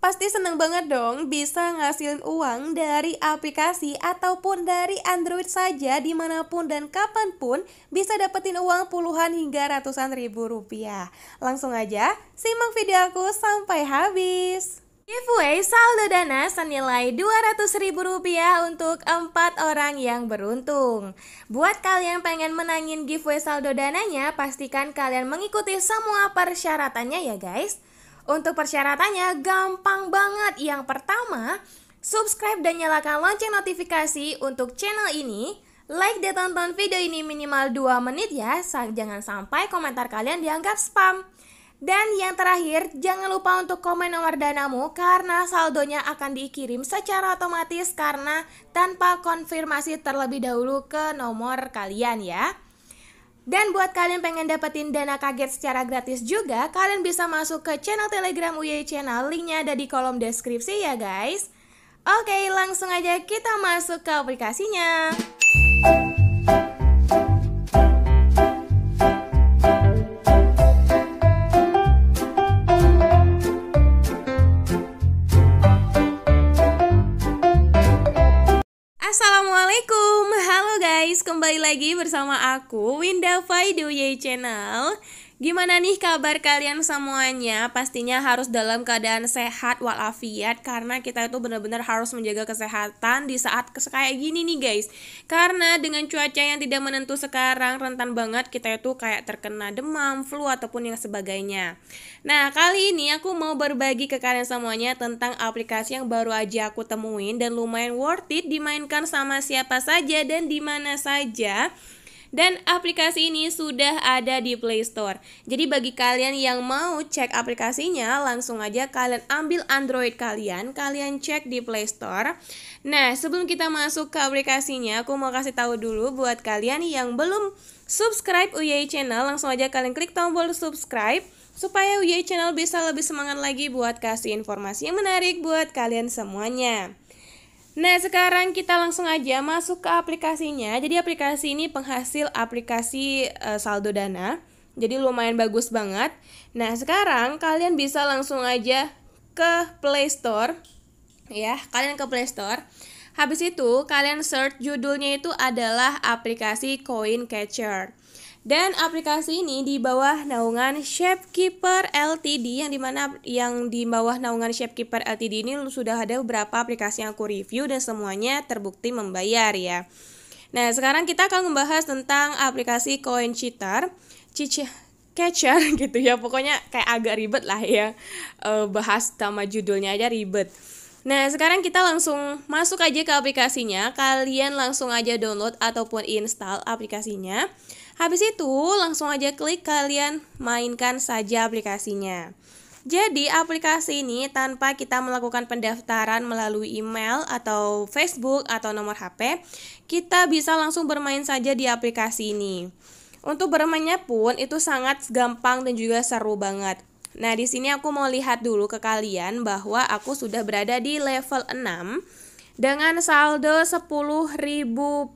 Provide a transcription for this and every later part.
Pasti seneng banget dong bisa ngasilin uang dari aplikasi ataupun dari Android saja dimanapun dan kapanpun bisa dapetin uang puluhan hingga ratusan ribu rupiah. Langsung aja simak video aku sampai habis. Giveaway saldo dana senilai Rp200.000 untuk 4 orang yang beruntung. Buat kalian pengen menangin giveaway saldo dananya, pastikan kalian mengikuti semua persyaratannya ya guys. Untuk persyaratannya gampang banget. Yang pertama, subscribe dan nyalakan lonceng notifikasi untuk channel ini. Like dan tonton video ini minimal 2 menit ya, jangan sampai komentar kalian dianggap spam. Dan yang terakhir, jangan lupa untuk komen nomor danamu karena saldonya akan dikirim secara otomatis karena tanpa konfirmasi terlebih dahulu ke nomor kalian ya. Dan buat kalian pengen dapetin dana kaget secara gratis juga, kalian bisa masuk ke channel Telegram UY Channel, linknya ada di kolom deskripsi ya guys. Oke, langsung aja kita masuk ke aplikasinya. Assalamualaikum Halo guys, kembali lagi bersama aku Winda Faiduye Channel Gimana nih kabar kalian semuanya? Pastinya harus dalam keadaan sehat walafiat karena kita itu benar-benar harus menjaga kesehatan di saat kayak gini nih guys. Karena dengan cuaca yang tidak menentu sekarang rentan banget kita itu kayak terkena demam, flu ataupun yang sebagainya. Nah, kali ini aku mau berbagi ke kalian semuanya tentang aplikasi yang baru aja aku temuin dan lumayan worth it dimainkan sama siapa saja dan di mana saja dan aplikasi ini sudah ada di Play Store. Jadi bagi kalian yang mau cek aplikasinya, langsung aja kalian ambil Android kalian, kalian cek di Play Store. Nah, sebelum kita masuk ke aplikasinya, aku mau kasih tahu dulu buat kalian yang belum subscribe UY Channel, langsung aja kalian klik tombol subscribe supaya UY Channel bisa lebih semangat lagi buat kasih informasi yang menarik buat kalian semuanya. Nah, sekarang kita langsung aja masuk ke aplikasinya. Jadi aplikasi ini penghasil aplikasi e, saldo dana. Jadi lumayan bagus banget. Nah, sekarang kalian bisa langsung aja ke Play Store ya. Kalian ke Play Store. Habis itu kalian search judulnya itu adalah aplikasi Coin Catcher. Dan aplikasi ini di bawah naungan Shapekeeper LTD yang dimana yang di bawah naungan Shapekeeper LTD ini sudah ada beberapa aplikasi yang aku review dan semuanya terbukti membayar ya. Nah sekarang kita akan membahas tentang aplikasi Coin Cheater, Catcher gitu ya pokoknya kayak agak ribet lah ya eh, bahas sama judulnya aja ribet. Nah, sekarang kita langsung masuk aja ke aplikasinya. Kalian langsung aja download ataupun install aplikasinya. Habis itu, langsung aja klik kalian mainkan saja aplikasinya. Jadi, aplikasi ini tanpa kita melakukan pendaftaran melalui email atau Facebook atau nomor HP, kita bisa langsung bermain saja di aplikasi ini. Untuk bermainnya pun itu sangat gampang dan juga seru banget. Nah, di sini aku mau lihat dulu ke kalian bahwa aku sudah berada di level 6 dengan saldo 10.000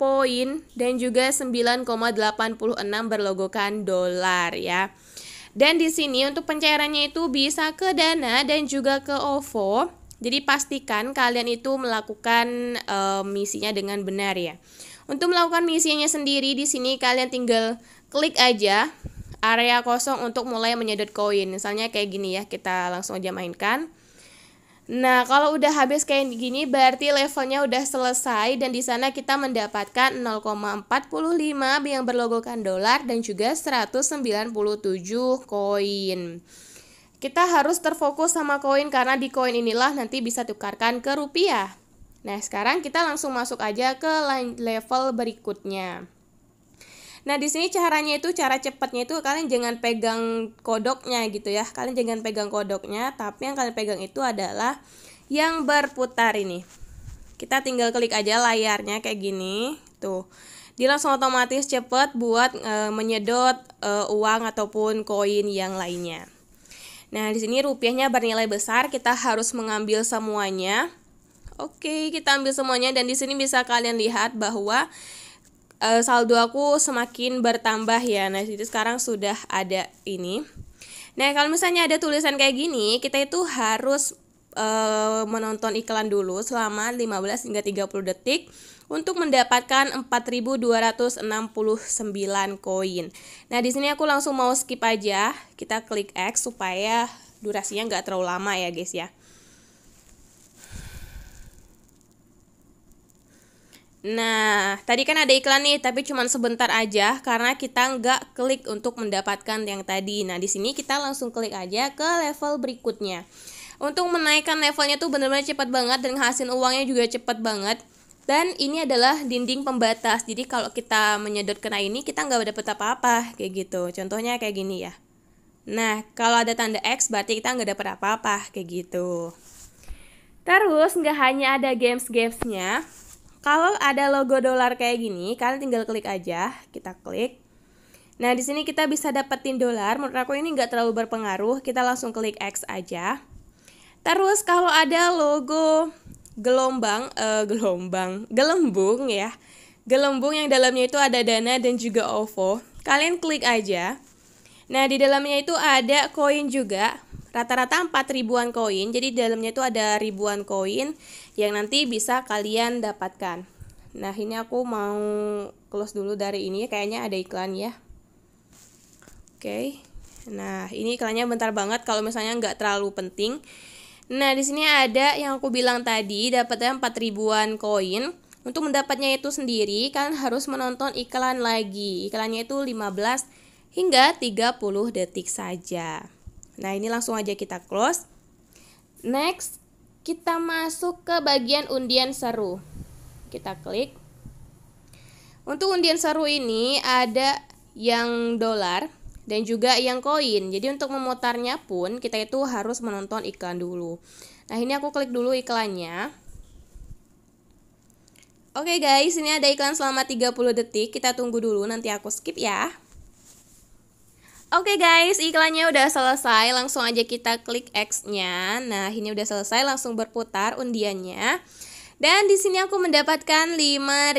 poin dan juga 9,86 berlogokan dolar ya. Dan di sini untuk pencairannya itu bisa ke Dana dan juga ke OVO. Jadi pastikan kalian itu melakukan e, misinya dengan benar ya. Untuk melakukan misinya sendiri di sini kalian tinggal klik aja area kosong untuk mulai menyedot koin. Misalnya kayak gini ya, kita langsung aja mainkan. Nah, kalau udah habis kayak gini berarti levelnya udah selesai dan di sana kita mendapatkan 0,45 yang berlogokan dolar dan juga 197 koin. Kita harus terfokus sama koin karena di koin inilah nanti bisa tukarkan ke rupiah. Nah, sekarang kita langsung masuk aja ke level berikutnya. Nah, di sini caranya itu cara cepatnya itu kalian jangan pegang kodoknya gitu ya. Kalian jangan pegang kodoknya, tapi yang kalian pegang itu adalah yang berputar ini. Kita tinggal klik aja layarnya kayak gini, tuh. Dia langsung otomatis cepat buat e, menyedot e, uang ataupun koin yang lainnya. Nah, di sini rupiahnya bernilai besar, kita harus mengambil semuanya. Oke, kita ambil semuanya dan di sini bisa kalian lihat bahwa uh, saldo aku semakin bertambah ya. Nah, itu sekarang sudah ada ini. Nah, kalau misalnya ada tulisan kayak gini, kita itu harus uh, menonton iklan dulu selama 15 hingga 30 detik untuk mendapatkan 4269 koin. Nah, di sini aku langsung mau skip aja. Kita klik X supaya durasinya nggak terlalu lama ya, guys ya. Nah, tadi kan ada iklan nih, tapi cuma sebentar aja karena kita nggak klik untuk mendapatkan yang tadi. Nah, di sini kita langsung klik aja ke level berikutnya. Untuk menaikkan levelnya tuh bener-bener cepat banget dan hasil uangnya juga cepat banget. Dan ini adalah dinding pembatas. Jadi kalau kita menyedot kena ini, kita nggak dapat apa-apa kayak gitu. Contohnya kayak gini ya. Nah, kalau ada tanda X berarti kita nggak dapat apa-apa kayak gitu. Terus nggak hanya ada games-gamesnya, kalau ada logo dolar kayak gini, kalian tinggal klik aja, kita klik. Nah, di sini kita bisa dapetin dolar. Menurut aku ini nggak terlalu berpengaruh, kita langsung klik X aja. Terus kalau ada logo gelombang, eh, gelombang, gelembung ya. Gelembung yang dalamnya itu ada dana dan juga OVO. Kalian klik aja. Nah, di dalamnya itu ada koin juga rata-rata 4 ribuan koin. Jadi dalamnya itu ada ribuan koin yang nanti bisa kalian dapatkan. Nah, ini aku mau close dulu dari ini ya, kayaknya ada iklan ya. Oke. Nah, ini iklannya bentar banget kalau misalnya nggak terlalu penting. Nah, di sini ada yang aku bilang tadi dapatnya 4 ribuan koin. Untuk mendapatnya itu sendiri kan harus menonton iklan lagi. Iklannya itu 15 hingga 30 detik saja. Nah, ini langsung aja kita close. Next, kita masuk ke bagian undian seru. Kita klik. Untuk undian seru ini ada yang dolar dan juga yang koin. Jadi untuk memutarnya pun kita itu harus menonton iklan dulu. Nah, ini aku klik dulu iklannya. Oke okay guys, ini ada iklan selama 30 detik. Kita tunggu dulu nanti aku skip ya. Oke okay guys, iklannya udah selesai. Langsung aja kita klik X-nya. Nah, ini udah selesai, langsung berputar undiannya. Dan di sini aku mendapatkan 5000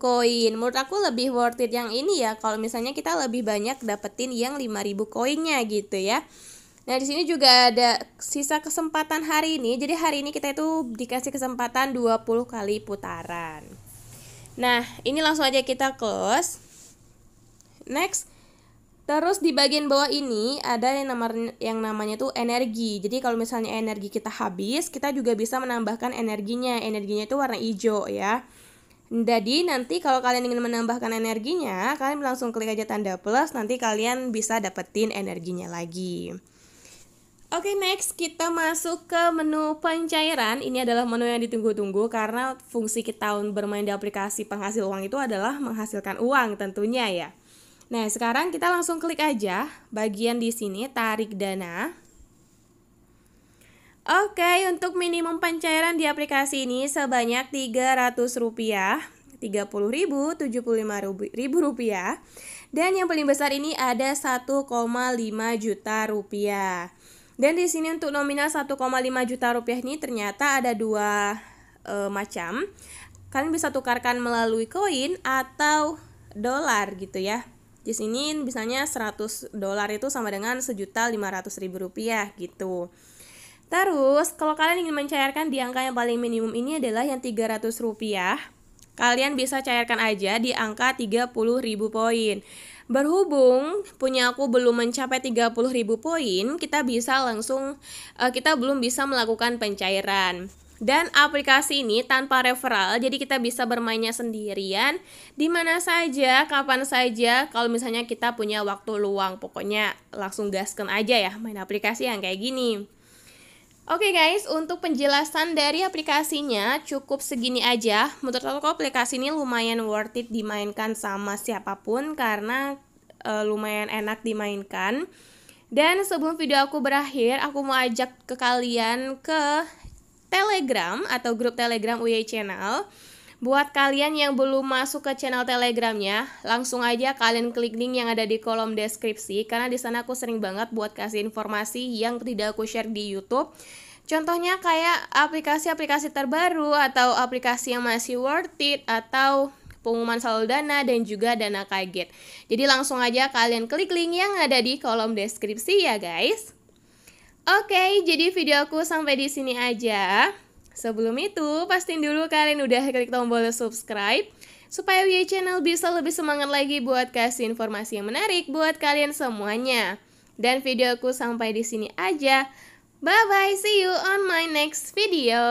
koin. Menurut aku lebih worth it yang ini ya. Kalau misalnya kita lebih banyak dapetin yang 5000 koinnya gitu ya. Nah, di sini juga ada sisa kesempatan hari ini. Jadi hari ini kita itu dikasih kesempatan 20 kali putaran. Nah, ini langsung aja kita close. Next, Terus di bagian bawah ini ada yang namanya yang namanya tuh energi. Jadi kalau misalnya energi kita habis, kita juga bisa menambahkan energinya. Energinya itu warna hijau ya. Jadi nanti kalau kalian ingin menambahkan energinya, kalian langsung klik aja tanda plus, nanti kalian bisa dapetin energinya lagi. Oke okay, next kita masuk ke menu pencairan Ini adalah menu yang ditunggu-tunggu karena fungsi kita bermain di aplikasi penghasil uang itu adalah menghasilkan uang tentunya ya Nah, sekarang kita langsung klik aja bagian di sini tarik dana. Oke, untuk minimum pencairan di aplikasi ini sebanyak Rp300, Rp30.000, Rp75.000. Dan yang paling besar ini ada 1,5 juta rupiah. Dan di sini untuk nominal 1,5 juta rupiah ini ternyata ada dua e, macam. Kalian bisa tukarkan melalui koin atau dolar gitu ya di ini, misalnya 100 dolar itu sama dengan sejuta lima ratus ribu rupiah gitu. Terus kalau kalian ingin mencairkan di angka yang paling minimum ini adalah yang 300 rupiah. Kalian bisa cairkan aja di angka 30 ribu poin. Berhubung punya aku belum mencapai puluh ribu poin, kita bisa langsung eh, kita belum bisa melakukan pencairan. Dan aplikasi ini tanpa referral, jadi kita bisa bermainnya sendirian di mana saja, kapan saja. Kalau misalnya kita punya waktu luang, pokoknya langsung gaskan aja ya main aplikasi yang kayak gini. Oke okay guys, untuk penjelasan dari aplikasinya cukup segini aja. Menurut aku aplikasi ini lumayan worth it dimainkan sama siapapun karena e, lumayan enak dimainkan. Dan sebelum video aku berakhir, aku mau ajak ke kalian ke Telegram atau grup Telegram UY Channel. Buat kalian yang belum masuk ke channel Telegramnya, langsung aja kalian klik link yang ada di kolom deskripsi karena di sana aku sering banget buat kasih informasi yang tidak aku share di YouTube. Contohnya kayak aplikasi-aplikasi terbaru atau aplikasi yang masih worth it atau pengumuman saldo dana dan juga dana kaget. Jadi langsung aja kalian klik link yang ada di kolom deskripsi ya guys. Oke, jadi video aku sampai di sini aja. Sebelum itu, pastiin dulu kalian udah klik tombol subscribe supaya video Channel bisa lebih semangat lagi buat kasih informasi yang menarik buat kalian semuanya. Dan videoku sampai di sini aja. Bye-bye, see you on my next video.